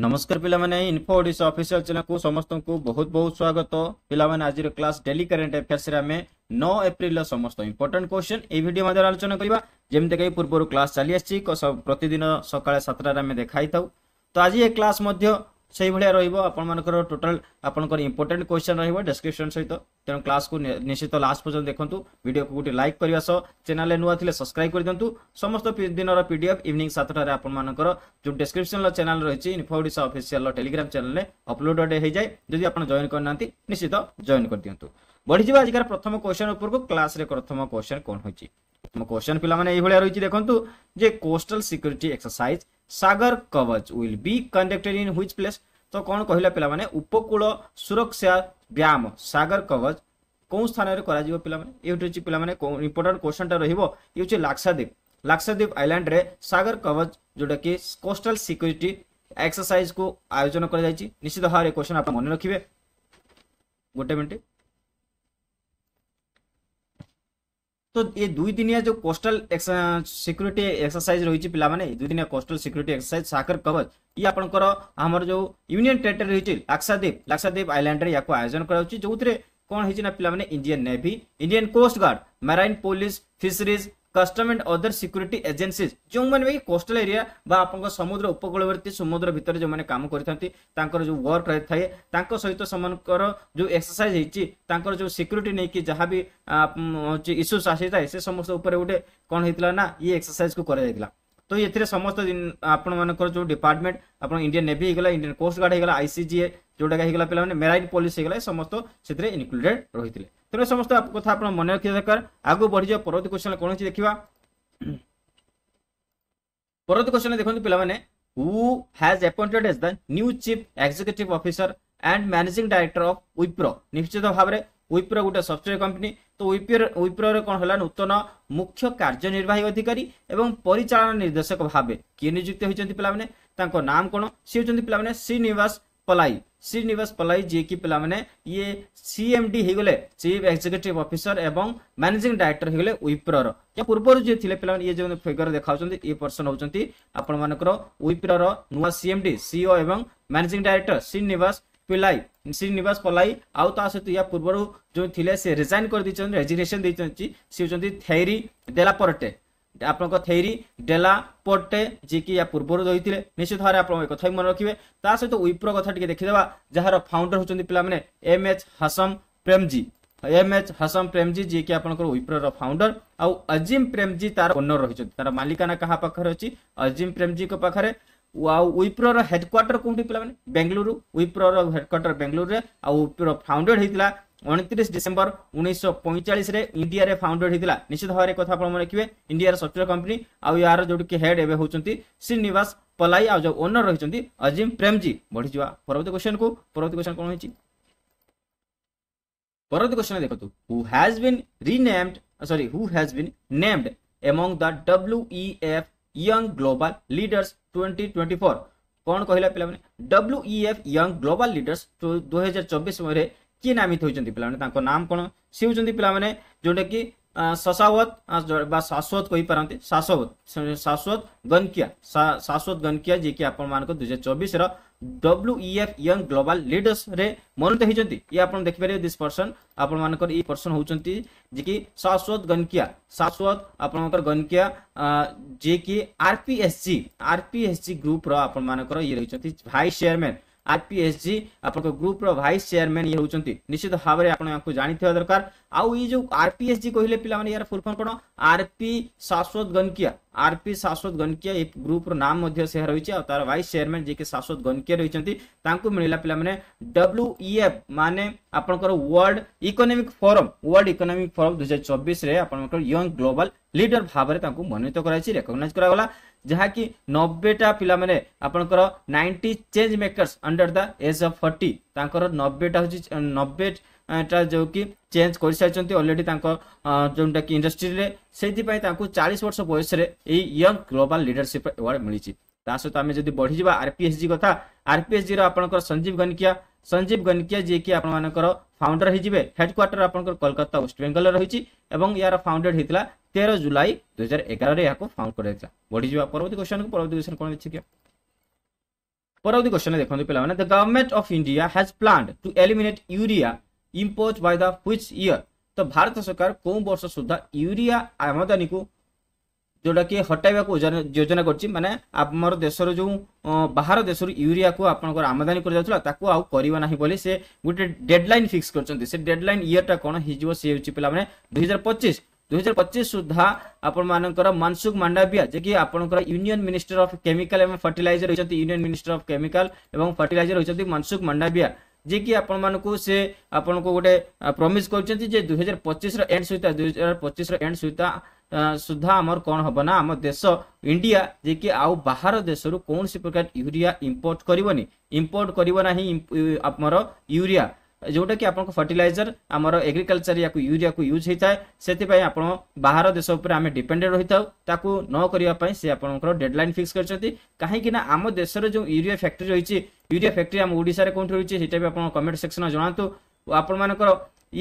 नमस्कार पाने info Voda official चेल्क समस्त को बहुत बहुत स्वागत पाला आज क्लास डेली करेन्ट एफेयर आम नौ एप्रिल समस्त इंपोर्टाट क्वेश्चन यीडियो मध्य आलोचना करवा जमीक पूर्व क्लास चली आसदिन सका सतटा आम देखाई था तो आज ये क्लास সেইভাবে রহব আপনার টোটাল আপনার ইম্পর্টেন্ট কোশ্চেন রহব ডেসক্রিপশন সহ তেমন ক্লাস কু নিশ্চিত লাস্ট পর্যন্ত দেখুন ভিডিও গোটে লাইক করা সহ চ্যানেল নূয়া লে সবসক্রাইব করে দিও সমস্ত দিনর পিডিএফ ইভিনিং সাতটার আপনার যে ডেসক্রিপশন চ্যানেল রয়েছে info Odisha official telegram channel uploaded হয়ে যায় যদি আপনার জয়েন করে না নিশ্চিত জয়েন করে দিও बढ़ीजा आजिकार प्रथम क्वेश्चन क्लास प्रथम क्वेश्चन कौन होती क्वेश्चन पे भाया रही देखो coastal security exercise Sagar Kavach will be conducted in which place तो कौन कहला पे उपकूल सुरक्षा व्यायाम सागर कवच कौन स्थान पे पे इंपोर्टां क्वेश्चन टा रोचे लाक्षाद्वीप लाक्षाद्वीप आइलैंड रे सागर कवच जोटा कि कोस्टल सिक्यूरीटी एक्सरसाइज को आयोजन कर निश्चित भाव आप मन रखिए गोटे मिनट তো এই দুই দিনিয়া যে কোস্টাল সিকুরিটি এক্সরসাইজ রয়েছে পিলা মানে দুই দিনিয়া coastal security exercise Sagar Kavach ই আপনার আমার যে ইউনিয়ন টেরিটরি রয়েছে লাক্সাদ্বীপ লাক্সাদ্বীপ আইল্যান্ডে ইয়াকু আয়োজন করা হচ্ছে যে কোণ হয়েছে না পিলা মানে Indian navy Indian coast guard marine police fisheries custom and other security agencies जो मैंने भी कोस्टल एरिया बा समुद्र उपकूलवर्ती समुद्र भीतर जो मैंने काम करते जो वर्क ୱାର୍କ ରହିଥାଏ ତାଙ୍କ ସହିତ ସେମାନଙ୍କର ଯୋଉ ଏକ୍ସରସାଇଜ ହେଇଛି ତାଙ୍କର ଯୋଉ ସିକ୍ୟୁରିଟି ନେଇକି ଯାହା ବି ହେଉଛି ଇସ୍ୟୁସ୍ ଆସିଥାଏ ସେ ସମସ୍ତ ଉପରେ ଗୋଟେ କ'ଣ ହେଇଥିଲା ନା तो ये समस्त आपण जो डिपार्टमेंट आप इंडियन नेवी होगा इंडियन कोस्ट होगा आईसीजीए जोटा होगा पे मैरइन पुलिस होगा समस्त से इनक्लूडेड रही है ତେଣୁ ସମସ୍ତ କଥା ଆପଣ ମନେ ରଖିବା ଦରକାର ଆଗକୁ ବଢ଼ିଯିବା ପରବର୍ତ୍ତୀ କ୍ୱେଶ୍ଚନ୍ କ'ଣ ଅଛି ଦେଖିବା ପରବର୍ତ୍ତୀ କ୍ୱେଶ୍ଚନ୍ ଦେଖନ୍ତୁ ପିଲାମାନେ who has appointed as the new chief executive officer and managing director of Wipro ନିଶ୍ଚିତ ଭାବରେ ୱିପ୍ରୋ ଗୋଟେ ସଫ୍ଟୱେର୍ କମ୍ପାନୀ ତ ୱିପ୍ରୋ ୱିପ୍ରୋର କ'ଣ ହେଲା ନୂତନ ମୁଖ୍ୟ କାର୍ଯ୍ୟନିର୍ବାହୀ ଅଧିକାରୀ ଏବଂ ପରିଚାଳନା ନିର୍ଦ୍ଦେଶକ ଭାବେ କିଏ ନିଯୁକ୍ତ ହୋଇଛନ୍ତି ପିଲାମାନେ ତାଙ୍କ ନାମ କ'ଣ ସିଏ ହେଉଛନ୍ତି ପିଲାମାନେ ଶ୍ରୀନିବାସ पलाई শ্রীনিবাস পলাই যিকি পিলামানে ইয়ে সিএমডি হইগলে চিফ এক্সিকিউটিভ অফিসর এবং ম্যানেজিং ডাইরেক্টর হইগলে উইপ্রর ইয়া পূর্বর যে থিলে পিলামানে ইয়ে যে ফিগর দেখাউছেন ইয়ে পর্সন হচ্ছেন আপন মানকর উইপ্রর নূয়া সিএমডি সিও এবং ম্যানেজিং ডাইরেক্টর শ্রীনিবাস পিলাই শ্রীনিবাস পলাই আউ তা সহিত ইয়া পূর্বর যে থিলে সে রিজাইন করে দিয়েছেন রেজিগনেশন দিয়েছেন সে হচ্ছেন থেরি দেলাপরটে আপনক থিয়রি ডেলাপোটে জিকি বা পূর্বৰ দইtile নিশ্চিত হৰা আপোনক কথা মন ৰাখিবে তাৰ সৈতে উইপ্র কথাটিকে দেখি দেবা যাৰ ফাউণ্ডাৰ হোচিন পিলা মানে M H Hasham Premji M H Hasham Premji ji কি আপোনক উইপ্রৰ ফাউণ্ডাৰ আৰু আজিম প্রেম জি তাৰ ওনাৰ হৈছত তাৰ মালিকানা কাহা পখৰে আছে আজিম প্রেম জি কো পখৰে আৰু উইপ্রৰ হেডকোৱাৰ্টাৰ কোন্টি পিলা মানে বেংগালুৰু উইপ্রৰ হেডকোৱাৰ্টাৰ বেংগালুৰুৰে আৰু উইপ্রৰ ফাউণ্ডেড হৈছিল ଅଣତିରିଶ ଡିସେମ୍ବର ଉଣେଇଶହ ପଇଁଚାଳିଶରେ ଇଣ୍ଡିଆରେ ଫାଉଣ୍ଡେଡ୍ ହେଇଥିଲା ନିଶ୍ଚିତ ଭାବରେ କଥା ଆପଣ ମନେ ରଖିବେ ଇଣ୍ଡିଆର ସଫ୍ଟୱେର୍ କମ୍ପାନୀ ଆଉ ଏହାର ଯେଉଁଠିକି ହେଡ୍ ଏବେ ହେଉଛନ୍ତି ଶ୍ରୀନିବାସ ପଲାଇ ଆଉ ଯେଉଁ ଓନର ରହିଛନ୍ତି ଅଜିମ୍ ପ୍ରେମଜୀ ବଢ଼ିଯିବା ପରବର୍ତ୍ତୀ କ୍ୱେଶ୍ଚନକୁ ପରବର୍ତ୍ତୀ କ୍ୱେଶ୍ଚନ କ'ଣ ହେଇଛି ପରବର୍ତ୍ତୀ କ୍ୱେଶ୍ଚନ ଦେଖନ୍ତୁ who has been renamed sorry who has been named among the WEF young global leaders twenty twenty four କ'ଣ କହିଲା ପିଲାମାନେ ଡବ୍ଲ୍ୟୁଇଏଫ୍ ୟଙ୍ଗ ଗ୍ଲୋବାଲ ଲିଡର୍ସ ଦୁଇହଜାର ଚବିଶ ସମୟରେ କିଏ ନାମିତ ହୋଇଛନ୍ତି ପିଲାମାନେ ତାଙ୍କ ନାମ କ'ଣ ସେ ହେଉଛନ୍ତି ପିଲାମାନେ ଯେଉଁଟାକି ଶଶାୱତ ବା ଶାଶ୍ୱତ କହିପାରନ୍ତି ଶାଶ୍ୱତ ଶାଶ୍ୱତ ଗନକିଆ ଶାଶ୍ୱତ ଗନକିଆ ଯିଏକି ଆପଣମାନଙ୍କ ଦୁଇ ହଜାର ଚବିଶର ଡବ୍ଲ୍ୟୁଇଏଫ୍ ୟଙ୍ଗ ଗ୍ଲୋବାଲ ଲିଡର୍ସରେ ମନୋନୀତ ହୋଇଛନ୍ତି ଇଏ ଆପଣ ଦେଖିପାରିବେ ଦିସ୍ ପର୍ସନ୍ ଆପଣମାନଙ୍କର ଏଇ ପର୍ସନ୍ ହେଉଛନ୍ତି ଯିଏକି ଶାଶ୍ୱତ ଗନକିଆ ଶାଶ୍ୱତ ଆପଣଙ୍କର ଗନକିଆ ଯିଏକି ଆର୍ପିଏସ୍ଜି ଆର୍ପିଏସ୍ଜି ଗ୍ରୁପର ଆପଣମାନଙ୍କର ଇଏ ରହିଛନ୍ତି ଭାଇସ୍ ଚେୟାରମ୍ୟାନ୍ ଆର୍ପିଏସ୍ଜି ଆପଣଙ୍କ ଗ୍ରୁପ୍ର ଭାଇସ୍ ଚେୟାରମ୍ୟାନ୍ ଇଏ ହେଉଛନ୍ତି ନିଶ୍ଚିତ ଭାବରେ ଆପଣ ୟାକୁ ଜାଣିଥିବା ଦରକାର ଆଉ ଏଇ ଯେଉଁ ଆର୍ପିଏସ୍ଜି କହିଲେ ପିଲାମାନେ ୟାର ଫୁଲ୍ ଫର୍ମ କ'ଣ ଆର୍ପି ଶାଶ୍ୱତ ଗନକିଆ ଆର୍ପି ଶାଶ୍ୱତ ଗନକିଆ ଏ ଗ୍ରୁପ୍ର ନାମ ମଧ୍ୟ ସେ ରହିଛି ଆଉ ତାର ଭାଇସ୍ ଚେୟାରମ୍ୟାନ୍ ଯିଏକି ଶାଶ୍ୱତ ଗନକିଆ ରହିଛନ୍ତି ତାଙ୍କୁ ମିଳିଲା ପିଲାମାନେ ଡବ୍ଲ୍ୟୁଇଏଫ୍ ମାନେ ଆପଣଙ୍କର world economic forum world economic forum ଦୁଇହଜାର ଚବିଶରେ ଆପଣଙ୍କର ୟଙ୍ଗ ଗ୍ଲୋବାଲ ଲିଡର ଭାବରେ ତାଙ୍କୁ ମନୋନୀତ କରାଯାଇଛି ରେକଗ୍ନାଇଜ୍ କରାଗଲା ଯାହାକି ନବେଟା ପିଲାମାନେ ଆପଣଙ୍କର ninety change makers under the age of forty ତାଙ୍କର ନବେଟା ହେଉଛି ନବେଟା ଯେଉଁକି ଚେଞ୍ଜ କରିସାରିଛନ୍ତି ଅଲରେଡ଼ି ତାଙ୍କ ଯେଉଁଟାକି ଇଣ୍ଡଷ୍ଟ୍ରିରେ ସେଇଥିପାଇଁ ତାଙ୍କୁ ଚାଳିଶ ବର୍ଷ ବୟସରେ ଏଇ ୟଙ୍ଗ ଗ୍ଲୋବାଲ୍ ଲିଡରସିପ୍ ଆୱାର୍ଡ଼ ମିଳିଛି ତା ସହିତ ଆମେ ଯଦି ବଢ଼ିଯିବା ଆର୍ପିଏସ୍ଜି କଥା ଆର୍ପିଏସ୍ଜିର ଆପଣଙ୍କର ସଞ୍ଜୀବ ଗନିକିଆ ସଞ୍ଜୀବ ଗନିକିଆ ଯିଏକି ଆପଣମାନଙ୍କର ଫାଉଣ୍ଡର ହେଇଯିବେ ହେଡ୍ କ୍ୱାର୍ଟର ଆପଣଙ୍କର କୋଲକାତା ୱେଷ୍ଟବେଙ୍ଗଲରେ ରହିଛି ଏବଂ ଏହାର ଫାଉଣ୍ଡେଡ୍ ହେଇଥିଲା तेरह जुलाई दुई हजार एगार फाउंड कर बढ़ी परवर्त क्वेश्चन परवर्त क्वेश्चन कौन देखिए परवर्त क्वेश्चन देखते पे the government of India has planned to eliminate urea imports by the year तो भारत सरकार कौ वर्ष सुधा यूरी आमदानी को जोटा कि हटावा योजना कर देशर जो बाहर देश यूरिया को आपर आमदानी करना से गोटे डेडलैन फिक्स कर डेडलैन इयरटा कौन हो पाने दुई हजार पचीस ଦୁଇହଜାର ପଚିଶ ସୁଦ୍ଧା ଆପଣମାନଙ୍କର ମାନସୁଖ ମାଣ୍ଡାବିଆ ଯିଏକି ଆପଣଙ୍କର ୟୁନିୟନ ମିନିଷ୍ଟର ଅଫ୍ କେମିକାଲ ଏବଂ ଫର୍ଟିଲାଇଜର ହୋଇଛନ୍ତି ୟୁନିୟନ ମିନିଷ୍ଟର ଅଫ୍ କେମିକାଲ ଏବଂ ଫର୍ଟିଲାଇଜର ହୋଇଛନ୍ତି ମାନସୁଖ ମାଣ୍ଡାବିଆ ଯିଏକି ଆପଣମାନଙ୍କୁ ସେ ଆପଣଙ୍କୁ ଗୋଟେ ପ୍ରମିସ୍ କରିଛନ୍ତି ଯେ ଦୁଇହଜାର ପଚିଶର ଏଣ୍ଡ ସୁଦ୍ଧା ଦୁଇହଜାର ପଚିଶର ଏଣ୍ଡ ସୁଦ୍ଧା ସୁଦ୍ଧା ଆମର କ'ଣ ହେବ ନା ଆମ ଦେଶ ଇଣ୍ଡିଆ ଯିଏକି ଆଉ ବାହାର ଦେଶରୁ କୌଣସି ପ୍ରକାର ୟୁରିଆ ଇମ୍ପୋର୍ଟ କରିବନି ଇମ୍ପୋର୍ଟ କରିବ ନାହିଁ ଆମର ୟୁରିଆ ଯେଉଁଟାକି ଆପଣଙ୍କ ଫର୍ଟିଲାଇଜର ଆମର ଏଗ୍ରିକଲଚର ୟାକୁ ୟୁରିଆକୁ ୟୁଜ୍ ହୋଇଥାଏ ସେଥିପାଇଁ ଆପଣ ବାହାର ଦେଶ ଉପରେ ଆମେ ଡିପେଣ୍ଡେଡ଼ ହୋଇଥାଉ ତାକୁ ନ କରିବା ପାଇଁ ସେ ଆପଣଙ୍କର ଡେଡ୍ଲାଇନ୍ ଫିକ୍ସ କରିଛନ୍ତି କାହିଁକିନା ଆମ ଦେଶରେ ଯେଉଁ ୟୁରିଆ ଫ୍ୟାକ୍ଟ୍ରି ରହିଛି ୟୁରିଆ ଫ୍ୟାକ୍ଟ୍ରି ଆମ ଓଡ଼ିଶାରେ କେଉଁଠି ରହିଛି ସେଇଟା ବି ଆପଣ କମେଣ୍ଟ ସେକ୍ସନରେ ଜଣାନ୍ତୁ ଆପଣମାନଙ୍କର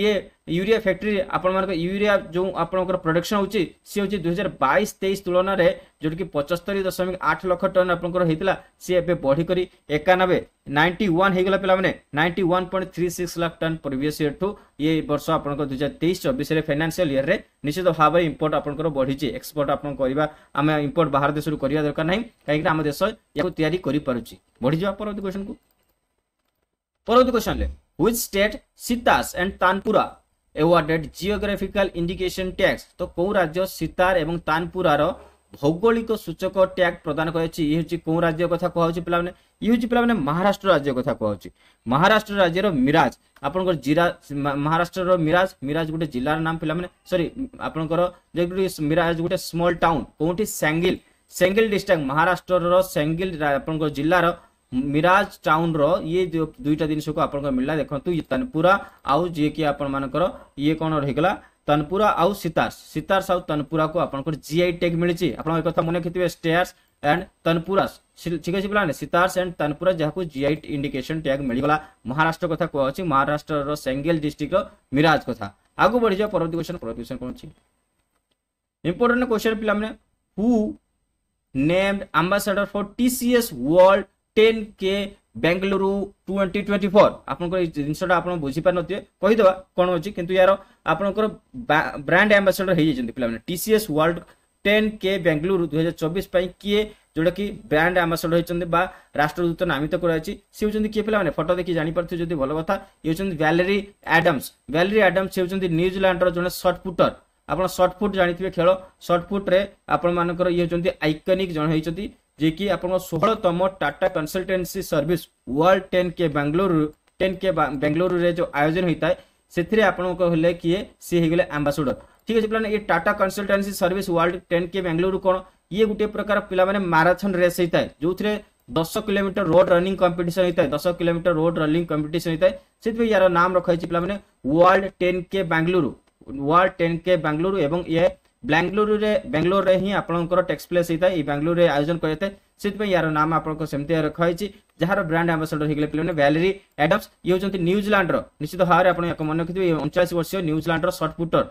ଇଏ ୟୁରିଆ ଫ୍ୟାକ୍ଟ୍ରି ଆପଣମାନଙ୍କ ୟୁରିଆ ଯେଉଁ ଆପଣଙ୍କର ପ୍ରଡକ୍ସନ୍ ହେଉଛି ସିଏ ହେଉଛି ଦୁଇହଜାର ବାଇଶ ତେଇଶ ତୁଳନାରେ ଯେଉଁଟାକି ପଞ୍ଚସ୍ତରୀ ଦଶମିକ ଆଠ ଲକ୍ଷ ଟନ୍ ଆପଣଙ୍କର ହେଇଥିଲା ସିଏ ଏବେ ବଢ଼ିକରି ଏକାନବେ ନାଇଣ୍ଟି ୱାନ୍ ହେଇଗଲା ପିଲାମାନେ ninety one point three six lakh ton previous ଇୟର୍ଠୁ ଇଏ ବର୍ଷ ଆପଣଙ୍କର ଦୁଇହଜାର ତେଇଶ ଚବିଶରେ ଫାଇନାନ୍ସିଆଲ ଇୟର୍ରେ ନିଶ୍ଚିତ ଭାବରେ ଇମ୍ପୋର୍ଟ ଆପଣଙ୍କର ବଢ଼ିଛି ଏକ୍ସପୋର୍ଟ ଆପଣ କରିବା ଆମେ ଇମ୍ପୋର୍ଟ ବାହାର ଦେଶରୁ କରିବା ଦରକାର ନାହିଁ କାହିଁକିନା ଆମ ଦେଶ ଏହାକୁ ତିଆରି କରିପାରୁଛି ବଢ଼ିଯିବା ପରବର୍ତ୍ତୀ କ୍ୱେଶ୍ଚନକୁ ପରବର୍ତ୍ତୀ କ୍ୱେଶ୍ଚନରେ which state sitas and tanpura awarded geographical indication tax তো কোন রাজ্য সিতার এবং তানপুরার ভৌগোলিক সূচক ট্যাগ প্রদান করেছে ইয়ে হচ্ছে কোন রাজ্য কথা কুহাচ্ছে পিলামানে ইয়ে হচ্ছে পিলামানে মহারাষ্ট্র রাজ্য কথা কুহাচ্ছে মহারাষ্ট্র রাজ্যর মিরাজ ଆପଣଙ୍କର ଜିରା ମହାରାଷ୍ଟ୍ରର ମିରାଜ ମିରାଜ ଗୋଟେ ଜିଲ୍ଲାର ନାମ ପିଲାମାନେ ସରି ଆପଣଙ୍କର ଯେଉଁଠି ମିରାଜ ଗୋଟେ ସ୍ମଲ୍ ଟାଉନ୍ କେଉଁଠି ସାଙ୍ଗିଲ ସେଙ୍ଗିଲ ଡିଷ୍ଟ୍ରିକ୍ଟ ମହାରାଷ୍ଟ୍ରର ସେଙ୍ଗିଲ ଆପଣଙ୍କର ଜିଲ୍ଲାର মিরাজ টাউনর ইয়ে দুইটা देखो ये तनपुरा ଦେଖନ୍ତୁ ତାନପୁରା ଆଉ ଯିଏକି ଆପଣମାନଙ୍କର ଇଏ तनपुरा ରହିଗଲା ତାନପୁରା ଆଉ ସିତାର୍ସ ସିତାର୍ସ ଆଉ ତାନପୁରାକୁ को ଜିଆଇ ଟେଗ୍ ମିଳିଛି ଆପଣ ଏ କଥା ମନେ ରଖିଥିବେ स्टेयर्स एंड तनपुरा ठीक अच्छे पिलाने सितार्स एंड तनपुरा जहाँ जीआई इंडिकेशन टैग मिलगला महाराष्ट्र कथा कहते महाराष्ट्र सेंगेल डिस्ट्रिक्ट मिराज कथा आगे बढ़ी जाओ परवर्त क्वेश्चन परवर्त क्वेश्चन कौन इंपोर्टां क्वेश्चन पे who named ambassador for TCS world ten K Bengaluru twenty twenty four ଆପଣଙ୍କର ଏଇ ଜିନିଷଟା ଆପଣ ବୁଝିପାରିନଥିବେ କହିଦେବା କ'ଣ ହେଉଛି କିନ୍ତୁ ୟାର ଆପଣଙ୍କର ବ୍ରାଣ୍ଡ ଆମ୍ବାସେଡର ହେଇଯାଇଛନ୍ତି ପିଲାମାନେ T C S world ten K Bengaluru ଦୁଇହଜାର ଚବିଶ ପାଇଁ କିଏ ଯେଉଁଟାକି ବ୍ରାଣ୍ଡ ଆମ୍ବାସେଡର ହୋଇଛନ୍ତି ବା ରାଷ୍ଟ୍ରଦୂତ ନାମିତ କରାଯାଇଛି ସେ ହେଉଛନ୍ତି କିଏ ପିଲାମାନେ ଫଟୋ ଦେଖି ଜାଣିପାରୁଥିବେ ଯଦି ଭଲ କଥା ଇଏ ହେଉଛନ୍ତି ଭ୍ୟାଲେରୀ ଆଡମ୍ସ ଭ୍ୟାଲେରୀ ଆଡମ୍ସ ହେଉଛନ୍ତି ନ୍ୟୁଜିଲାଣ୍ଡର ଜଣେ ସର୍ଟ ପୁଟର ଆପଣ ସର୍ଟ ପୁଟ୍ ଜାଣିଥିବେ ଖେଳ ସର୍ଟ ପୁଟ୍ରେ ଆପଣମାନଙ୍କର ଇଏ ହେଉଛନ୍ତି ଆଇକନିକ୍ ଜଣେ ହୋଇଛନ୍ତି कि आप षोहतम Tata consultancy service world ten K Bangalore ten के बेंगलोर रे जो आयोजन होता है से आपल किए सीगले आंबासडर ठीक है पे Tata consultancy service world ten K Bangalore कौन ये गोटे प्रकार पे माराथन रेस होता है जो थे दस किलोमीटर रोड रनिंग कंपिटन होता है दस किलोमीटर रोड रनिंग कंपिटन होता है से यार नाम रखी पे वर्ल्ड टेन के बांगलोर वर्ल्ड टेन के बांगलोर और ये ବ୍ୟାଙ୍ଗଲୋରରେ ବ୍ୟାଙ୍ଗଲୋରରେ ହିଁ ଆପଣଙ୍କର ଟେକ୍ସ ପ୍ଲେସ୍ ହେଇଥାଏ ଏହି ବ୍ୟାଙ୍ଗଲୋରରେ ଆୟୋଜନ କରାଯାଇଥାଏ ସେଥିପାଇଁ ଏହାର ନାମ ଆପଣଙ୍କ ସେମିତି ରଖାହୋଇଛି ଯାହାର ବ୍ରାଣ୍ଡ ଆମ୍ବାସଡର ହେଇଗଲେ ପିଲାମାନେ ଭ୍ୟାଲେରୀ ଆଡ଼ପ୍ସ ଇଏ ହେଉଛନ୍ତି ନ୍ୟୁଜିଲାଣ୍ଡର ନିଶ୍ଚିତ ଭାବରେ ଆପଣ ଏହାକୁ ମନେ ରଖିଥିବେ ଅଣଚାଳିଶ ବର୍ଷୀୟ ନ୍ୟୁଜିଲାଣ୍ଡର ସର୍ଟ ପୁଟର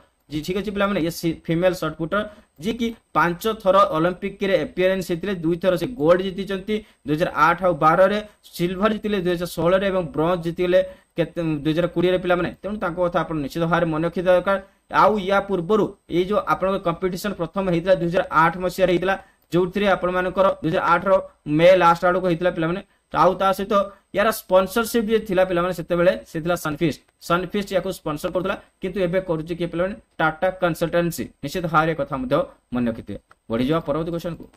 ঠিক আছে পিলামানে ইয়ে ফিমেল সটপুটর যিকি পাঁচ থর অলিম্পিকরে এপিয়ারেন্স হয়েছে দুই থর সে গোল্ড জিতিছেন দুই হাজার আট আউ বারে সিলভর জিতিলে দুই হাজার ষোলরে এবং ব্রঞ্জ জিতিলে দুই হাজার কোড়িয়ে পিলামানে তেমন তাঁর কথা আপনার নিশ্চিত ভাবে মনে आ पूर्व ये जो आप कंपिटन प्रथम होता है दुई हजार आठ मसीह जो आप दुई हजार आठ रे लास्ट आड़क होता है पे आहत यार स्पन्सरशिप जी थी पाने सनफिस्ट सनफिस्ट या स्पन्सर करुला कि टाटा कनसल्टानसी निश्चित भाव कथ मन रखिथे बढ़ी जावा परवर्त क्वेश्चन को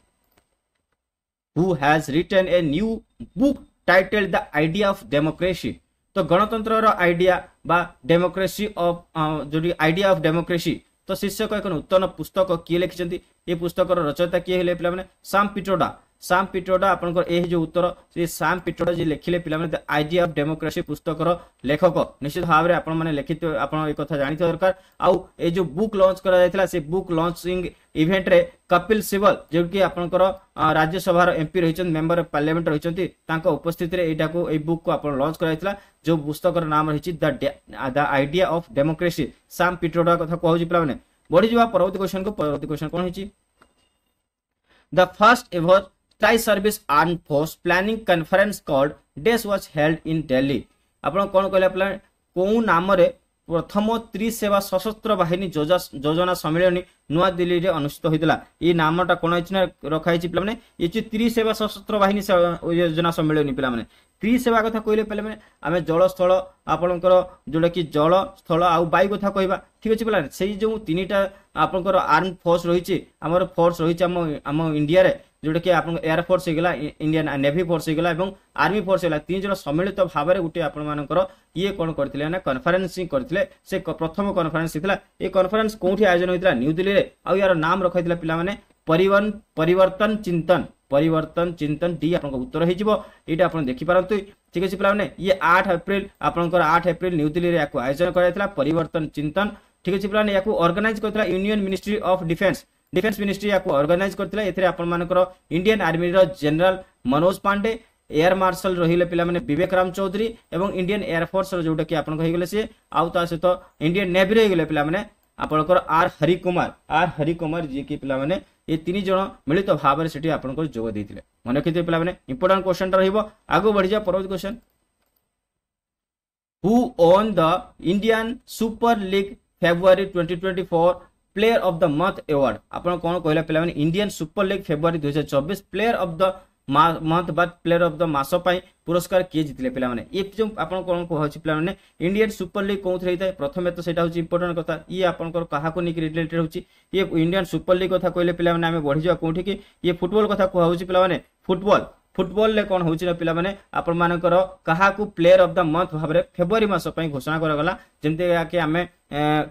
who has return a new book title the idea of democracy ତ ଗଣତନ୍ତ୍ରର ଆଇଡ଼ିଆ ବା ଡେମୋକ୍ରେସି ଅଫ୍ ଯେଉଁଠି ଆଇଡ଼ିଆ ଅଫ୍ ଡେମୋକ୍ରେସି ତ ଶୀର୍ଷକ ଏକ ନୂତନ ପୁସ୍ତକ କିଏ ଲେଖିଛନ୍ତି ଏ ପୁସ୍ତକର ରଚୟିତା କିଏ ହେଲେ ପିଲାମାନେ ସାମ୍ ପିଟ୍ରୋଡା ସାମ୍ ପିଟ୍ରୋଡ଼ା ଆପଣଙ୍କର ଏହି ଯେଉଁ ଉତ୍ତର ସେ ସାମ୍ ପିଟ୍ରୋଡ଼ା ଯିଏ ଲେଖିଲେ ପିଲାମାନେ ଦ ଆଇଡିଆ ଅଫ୍ ଡେମୋକ୍ରାସି ପୁସ୍ତକର ଲେଖକ ନିଶ୍ଚିତ ଭାବରେ ଆପଣମାନେ ଲେଖିଥିବେ ଆପଣ ଏ କଥା ଜାଣିଥିବା ଦରକାର ଆଉ ଏ ଯେଉଁ ବୁକ୍ ଲଞ୍ଚ କରାଯାଇଥିଲା ସେ ବୁକ୍ ଲଞ୍ଚିଂ ଇଭେଣ୍ଟରେ କପିଲ ସିବଲ ଯେଉଁକି ଆପଣଙ୍କର ରାଜ୍ୟସଭାର ଏମ୍ପି ରହିଛନ୍ତି ମେମ୍ବର ଅଫ୍ ପାର୍ଲାମେଣ୍ଟ ରହିଛନ୍ତି ତାଙ୍କ ଉପସ୍ଥିତିରେ ଏଇଟାକୁ ଏଇ ବୁକ୍କୁ ଆପଣ ଲଞ୍ଚ କରାଯାଇଥିଲା ଯେଉଁ ପୁସ୍ତକର ନାମ ରହିଛି the the idea of democracy Sam Pitroda କଥା କହୁଛି ପିଲାମାନେ ବଢ଼ିଯିବା ପରବର୍ତ୍ତୀ କ୍ୱେଶ୍ଚନକୁ ପରବର୍ତ୍ତୀ କ୍ୱେଶ୍ଚନ କ'ଣ ହେଇଛି the first ever tri-service armed force planning conference called dash was held in delhi ଆପଣ କ'ଣ କହିଲେ ଆପଣ କେଉଁ ନାମରେ ପ୍ରଥମ ତ୍ରିସେବା ସଶସ୍ତ୍ର ବାହିନୀ ଯୋଜନା ସମ୍ମିଳନୀ ନୂଆଦିଲ୍ଲୀରେ ଅନୁଷ୍ଠିତ ହୋଇଥିଲା ଏଇ ନାମଟା କ'ଣ ହେଇଛି ନା ରଖାହେଇଛି ପିଲାମାନେ ଏ ହେଉଛି ତ୍ରିସେବା ସଶସ୍ତ୍ର ବାହିନୀ ଯୋଜନା ସମ୍ମିଳନୀ ପିଲାମାନେ ତ୍ରିସେବା କଥା କହିଲେ ପିଲାମାନେ ଆମେ ଜଳ ସ୍ଥଳ ଆପଣଙ୍କର ଯେଉଁଟାକି ଜଳ ସ୍ଥଳ ଆଉ ବାୟୁ କଥା କହିବା ଠିକ୍ ଅଛି ପିଲାମାନେ ସେଇ ଯେଉଁ ତିନିଟା ଆପଣଙ୍କର ଆର୍ମ ଫୋର୍ସ ରହିଛି ଆମର ଫୋର୍ସ ରହିଛି ଆମ ଆମ ଇଣ୍ଡିଆରେ ଯେଉଁଟାକି ଆପଣଙ୍କ ଏୟାରଫୋର୍ସ ହେଇଗଲା ଇଣ୍ଡିଆନ୍ ନେଭି ଫୋର୍ସ ହେଇଗଲା ଏବଂ ଆର୍ମି ଫୋର୍ସ ହେଇଗଲା ତିନି ଜଣ ସମ୍ମିଳିତ ଭାବରେ ଗୋଟେ ଆପଣମାନଙ୍କର ଇଏ କ'ଣ କରିଥିଲେ ନା କନଫରେନ୍ସିଂ କରିଥିଲେ ସେ ପ୍ରଥମ କନଫରେନ୍ସ ହେଇଥିଲା ଏ କନଫରେନ୍ସ କେଉଁଠି ଆୟୋଜନ ହୋଇଥିଲା ନ୍ୟୁଦିଲ୍ଲୀରେ ଆଉ ଏହାର ନାମ ରଖାଇଥିଲା ପିଲାମାନେ ପରିବହନ ପରିବର୍ତ୍ତନ ଚିନ୍ତନ ପରିବର୍ତ୍ତନ ଚିନ୍ତନ ଡି ଆପଣଙ୍କ ଉତ୍ତର ହେଇଯିବ ଏଇଟା ଆପଣ ଦେଖିପାରନ୍ତି ଠିକ୍ ଅଛି ପିଲାମାନେ ଇଏ ଆଠ ଏପ୍ରିଲ ଆପଣଙ୍କର ଆଠ ଏପ୍ରିଲ ନ୍ୟୁଦିଲ୍ଲୀରେ ୟାକୁ ଆୟୋଜନ କରାଯାଇଥିଲା ପରିବର୍ତ୍ତନ ଚିନ୍ତନ ଠିକ୍ ଅଛି ପିଲାମାନେ ୟାକୁ ଅର୍ଗାନାଇଜ କରିଥିଲା union ministry of defence defence ministry या अर्गानाइज करते आपर Indian army general Manoj Pande air marshal रही पे बेक राम चौधरी और इंडियान एयरफोर्स रोटा कि आपगले सी आउ सहित इंडियान नेभी रही गले पे आपर आर हरिकुमार आर हरिकुमार जी कि पे ये तीन जन मिलित भाव से जोग देते मन रखी थे पे इंपोर्टां क्वेश्चन रोज आगे बढ़ जाओ परवर्त question who own the Indian super league February twenty twenty four player of the month award ଆପଣ କ'ଣ କହିଲା ପିଲାମାନେ ଇଣ୍ଡିଆନ୍ ସୁପର ଲିଗ୍ ଫେବୃଆରୀ ଦୁଇହଜାର ଚବିଶ ପ୍ଲେୟର ଅଫ୍ ଦ ମନ୍ଥ ବା ପ୍ଲେୟର ଅଫ୍ ଦ ମାସ ପାଇଁ ପୁରସ୍କାର କିଏ ଜିତିଲେ ପିଲାମାନେ ଏ ଯେଉଁ ଆପଣ କ'ଣ କୁହାହେଉଛି ପିଲାମାନେ ଇଣ୍ଡିଆନ୍ ସୁପର ଲିଗ୍ କେଉଁଥିରେ ହେଇଥାଏ ପ୍ରଥମେ ତ ସେଇଟା ହେଉଛି ଇମ୍ପୋର୍ଟାଣ୍ଟ କଥା ଇଏ ଆପଣଙ୍କର କାହାକୁ ନେଇକି ରିଲେଟେଡ୍ ହେଉଛି ଇଏ ଇଣ୍ଡିଆନ୍ ସୁପର ଲିଗ୍ କଥା କହିଲେ ପିଲାମାନେ ଆମେ ବଢ଼ିଯିବା କେଉଁଠିକି ଇଏ ଫୁଟବଲ୍ କଥା କୁହାହେଉଛି ପିଲାମାନେ ଫୁଟବଲ୍ ଫୁଟବଲରେ କ'ଣ ହେଉଛି ନା ପିଲାମାନେ ଆପଣମାନଙ୍କର କାହାକୁ ପ୍ଲେୟର ଅଫ୍ ଦ ମନ୍ଥ ଭାବରେ ଫେବୃଆରୀ ମାସ ପାଇଁ ଘୋଷଣା କରାଗଲା ଯେମିତିକି ଆମେ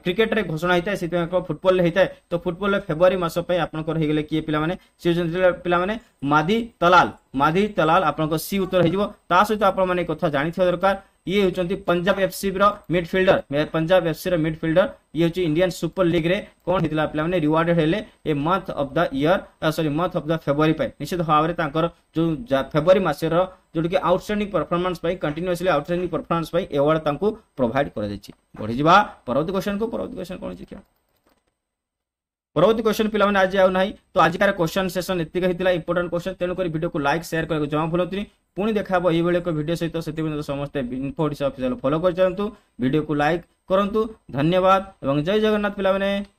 କ୍ରିକେଟରେ ଘୋଷଣା ହେଇଥାଏ ସେଥିପାଇଁ କ'ଣ ଫୁଟବଲରେ ହେଇଥାଏ ତ ଫୁଟବଲରେ ଫେବୃଆରୀ ମାସ ପାଇଁ ଆପଣଙ୍କର ହେଇଗଲେ କିଏ ପିଲାମାନେ ସିଏ ହେଉଛନ୍ତି ପିଲାମାନେ ମାଦି ତଲାଲ ମାଦି ତଲାଲ ଆପଣଙ୍କ ସି ଉତ୍ତର ହେଇଯିବ ତା ସହିତ ଆପଣମାନେ କଥା ଜାଣିଥିବା ଦରକାର ये हूँ Punjab F C midfielder Punjab F C midfielder ये हूँ इंडियान सुपर लिग्रे कौन होता है पे रिवार्डेड हेले a month of the year सरी मंथ अफ द फेब्रुआरी निश्चित भाव में जो फेब्रुआरी मस जोटि की outstanding performance continuously outstanding performance award provide कर बढ़ी जावा क्वेश्चन को परवर्त क्वेश्चन कौन शिक्षा परवर्त क्वेश्चन पे आज आउना तो आज क्वेश्चन सेसन एतक होता इंपोर्टां क्वेश्चन तेणुक भिडियो को लाइक सेयर करके जमा भूल पुणी देखा ये एक भिडियो सहित से समस्त इनफो ओडा अफिशियाल फलो कर चलतु भिडियो को लाइक करूँ धन्यवाद और जय जगन्नाथ पे